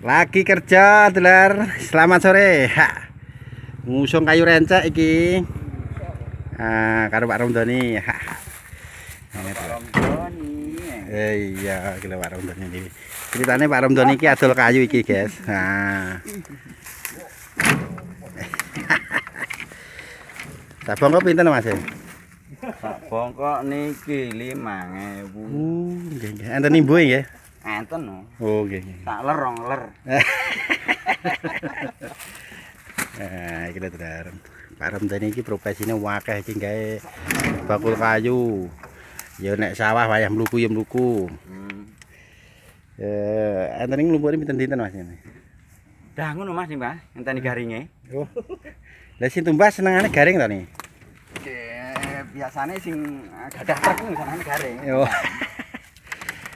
lagi kerja tular selamat sore ha. ngusung kayu rencek iki ah karo Pak Romdoni ha. Eh, iya kira-kira Pak Romdoni ini ceritanya Pak Romdoni iki adol kayu iki guys ha. Sabong kok pinter Mas? Sabong kok niki 5000. Uh, nggih Enten nimbu ya? enten no. Oh, nggih. Tak ler rong ler. Eh, iki dadar. Parem dene iki profesine akeh iki gawe bakul kayu. Ya nek sawah wayah mluku ya mluku. Hmm. Eh, enten mlumpuri pinten dinten Mas ini? Dah ngono Mas Mbah, enteni garinge. Oh. Lah sing tumbas senengane garing to ni? Oke, biasane sing gadah trek sing garing. Yo. Oh.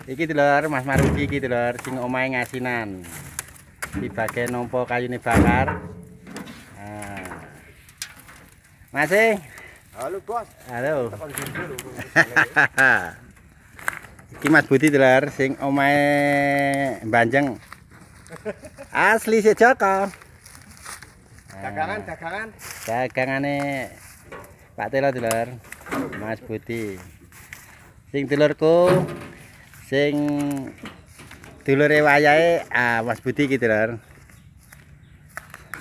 iki telur Mas Maruji iki telur sing omahe ngasinan di numpuk kayu kayune bakar ah. Masih e? Halo bos Halo iki Mas Budi telur sing omahe Banjeng asli si Joko dagangan dagangan ah. dagangane Pak Telo telur Mas Budi sing telurku sing dulure wayahe awas ah, budi gitu lho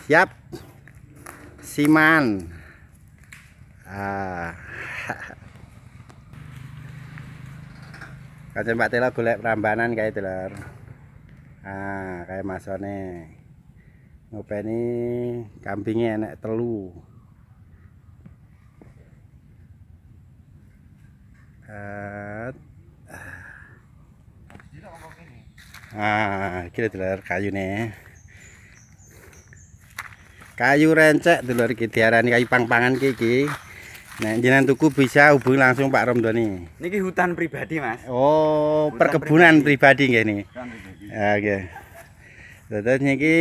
siap siman ah Kancen Pak Tela golek prambanan kae lho. Ah, kae masone. Ngopeni kambingnya enek telu. Eh Ah, iki dulur kayu ne. Kayu rencek dulur iki diarani kayu pangpangan iki iki. Nek jenengan tuku bisa hubungi langsung Pak Romdoni. Niki hutan pribadi, Mas. Oh, perkebunan pribadi nggih ni. Ya nggih. Dadah niki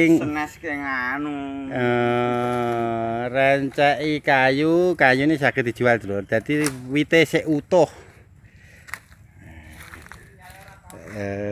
Eh, kayu, kayu ini sakit dijual dulur. Jadi wite sik utuh. Eh,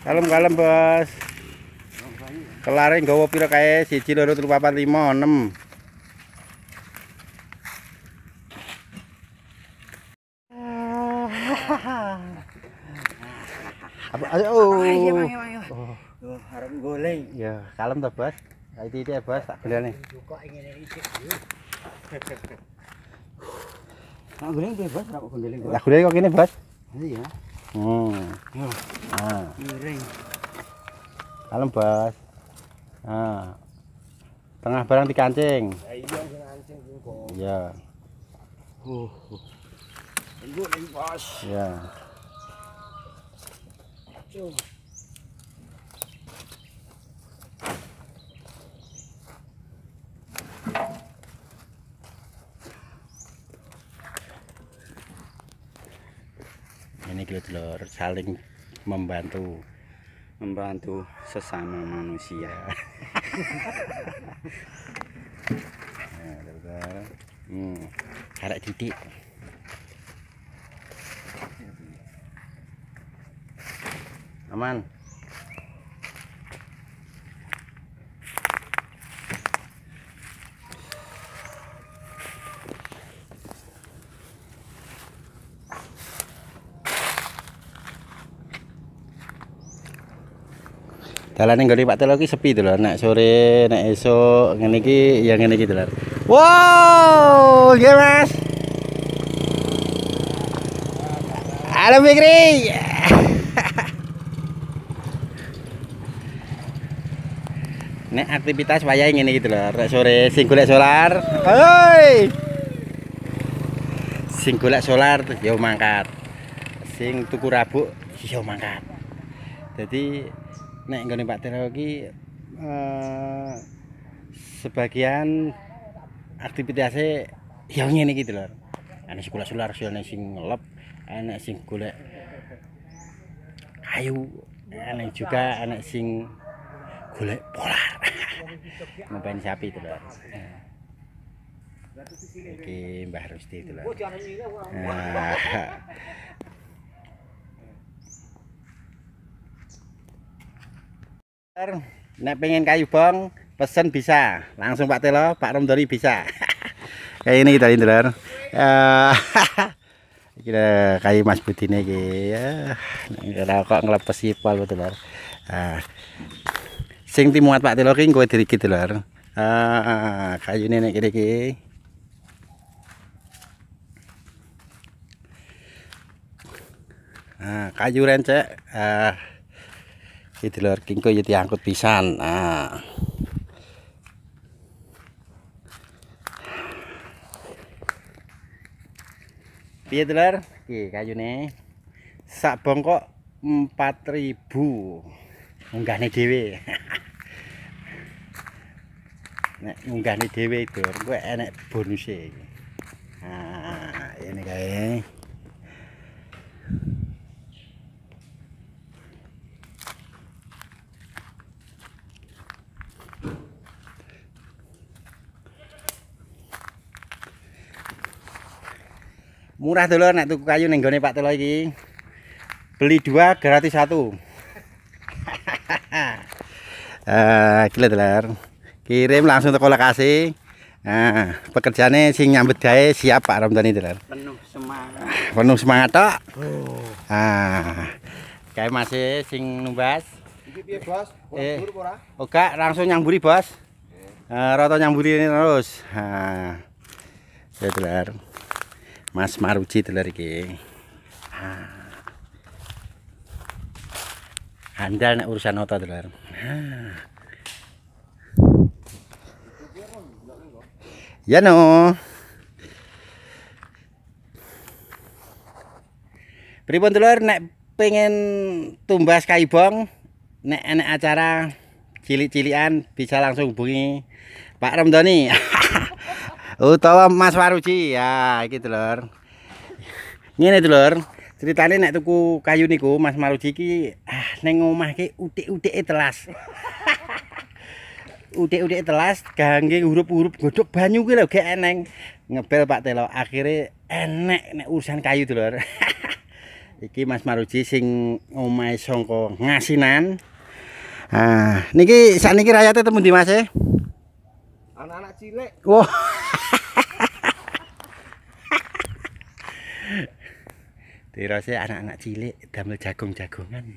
kalem kalem bos kelare nggawa pira kae siji loro telu papat lima enem apa ayo oh, ayo iya, ayo ayo oh. harap goleng ya kalem to bos Iki iki bos tak gelene. Kok ngene iki. Tak goleng piye bos? Tak goleng. Tak goleng kok ini bos. Iya. Hmm. Nah. Miring. Kalem, Bos. Ah. Tengah barang dikancing. Ya kancing iya, kok. Iya. Uh. Oh, oh. Bos. niki gitu lho saling membantu membantu sesama manusia nah, gitu kan. hmm harap titik aman dalane nggone Pak Telo ki sepi to lho nek sore nek esuk ngene iki ya ngene iki to wow ya Mas halo Fikri Nek aktivitas wayahe ngene iki lho, rek sore sing golek solar. hei. Sing golek solar yo ya mangkat. Sing tuku rabuk yo ya mangkat. Jadi nek nggone Pak Tero iki eh, sebagian aktivitasnya ya ngene iki lho. Ana sing sular ana sing ngelep, ana sing golek kayu, ana juga ana sing golek polar. Ngopeni sapi itu loh. oke Mbah Rusti itu loh. Nah, nek pengen kayu bong pesen bisa langsung Pak Telo Pak Romdori bisa kayak ini kita lindler eh, kita kayu Mas Budi nih ya Kita kok ngelap sipol betul lor sing timuat Pak Telo king gue diri kita lor kayu ini nih ah, kiri kayu rencek Uh, ah. Iki lur kengko ya diangkut pisan. Nah. Piye dulur? Iki kayune sak bongkok 4000. Unggahne dhewe. Nek unggahne dhewe, Dur, kowe enek bonus e. Nah, ini kae. murah dulu, nek tuku kayu ning gone Pak Telo iki beli dua gratis satu uh, gila telar kirim langsung ke lokasi nah eh, pekerjaannya sing nyambut gawe siap Pak Ramdhani telar penuh semangat ah, penuh semangat toh? oh. ah kayak masih sing nubas. Iki Bos? Eh, Oke, langsung nyamburi, Bos. Eh, roto nyamburi ini terus. Ah, Nah. Ya, Mas Maruci telur, Ah. Handal nek urusan ಹನ್ನೆರಡನೇ telur, ah. Ya no. Pripun telur, nek pengen tumbas kaibong nek enek acara cilik cilian bisa langsung hubungi Pak Ramdhani. utawa Mas Maruji, ya iki dulur ngene dulur ceritane nek tuku kayu niku Mas Maruji iki ah ning omah iki utik-utik e telas utik-utik e telas gangge huruf-huruf godhok banyu kuwi lho gek eneng ngebel Pak Telo akhirnya enek nek urusan kayu dulur iki Mas Maruji sing omahe sangka ngasinan. Ah, niki sakniki rayate temu di Mas e? Anak-anak cilik. Wah. dirasa anak-anak cilik damel jagung-jagungan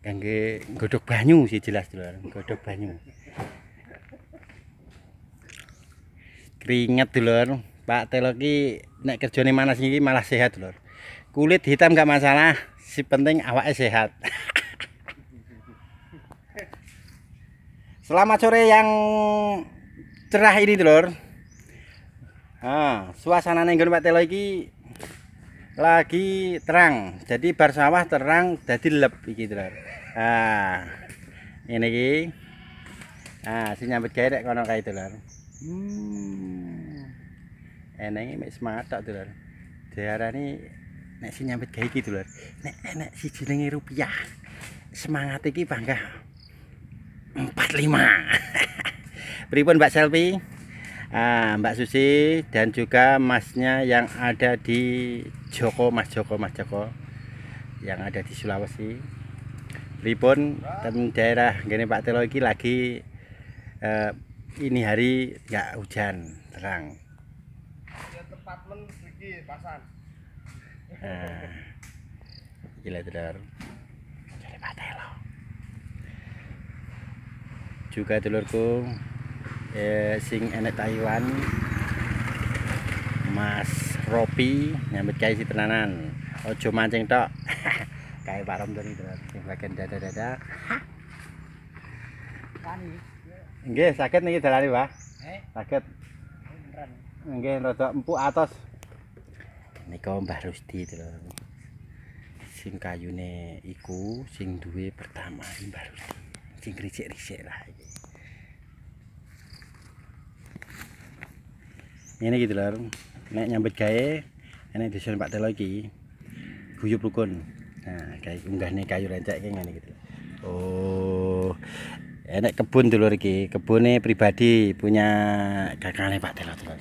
kangge godok banyu sih jelas dulur godok banyu keringet dulur Pak Telo naik nek kerjane mana sih malah sehat dulur kulit hitam gak masalah si penting awaknya sehat Selamat sore yang cerah ini dulur. Nah, suasana nenggon Pak Telo lagi terang jadi bar sawah terang jadi lep gitu dulur nah ini ki nah si nyambut gawe rek kayak itu dulur hmm enenge semangat tuh dulur ini nek si nyambut gawe gitu lor nek enek si jenenge rupiah semangat ini bangga 45 pripun Mbak Selfie ah, Mbak Susi dan juga masnya yang ada di Joko Mas Joko Mas Joko yang ada di Sulawesi Ribon, dan daerah gini Pak Telo lagi eh, ini hari nggak hujan terang ya, pasan. Eh, gila dulur. Jadi patelo. Juga dulurku eh, sing enek Taiwan Mas Ropi nyambut kayak si tenanan ojo mancing tok kayak Pak Romdon itu dada dada enggak sakit nih jalan nih pak eh? sakit enggak rada empuk atas ini Mbah Rusti itu sing kayu ne iku sing duwe pertama ini Mbah Rusti sing ricik-ricik lah ini ini gitu lah nek nyambut gawe enek dusun Pak Telo iki guyub rukun nah gawe unggahne kayu rencek iki ngene gitu oh enek eh, kebun dulur iki kebune pribadi punya kakane Pak Telo dulur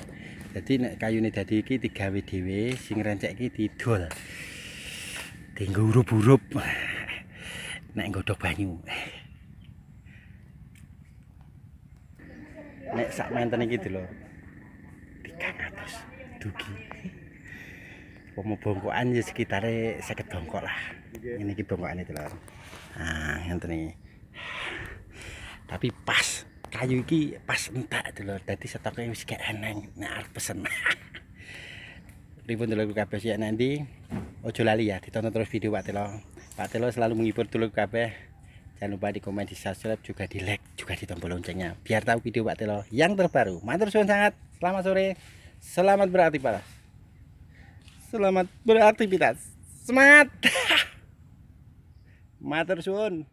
jadi nek kayune dadi iki digawe dhewe sing rencek iki didol dienggo urup-urup nek godhok banyu nek sak menten iki dulur dugi pomo bongkokan ya sekitarnya sakit bongkok lah iya. ini ki bongkokan itu lah nah yang ini tapi pas kayu ini pas entek itu loh. Jadi setoknya masih kayak eneng nek harus pesen ribun dulu kabeh sih nanti ojo lali ya ditonton terus video Pak Telo Pak Telo selalu menghibur dulu kabeh jangan lupa di komen di subscribe juga di like juga di tombol loncengnya biar tahu video Pak Telo yang terbaru matur suwun sangat selamat sore Selamat beraktivitas. Selamat beraktivitas. Semangat. Matur suwun.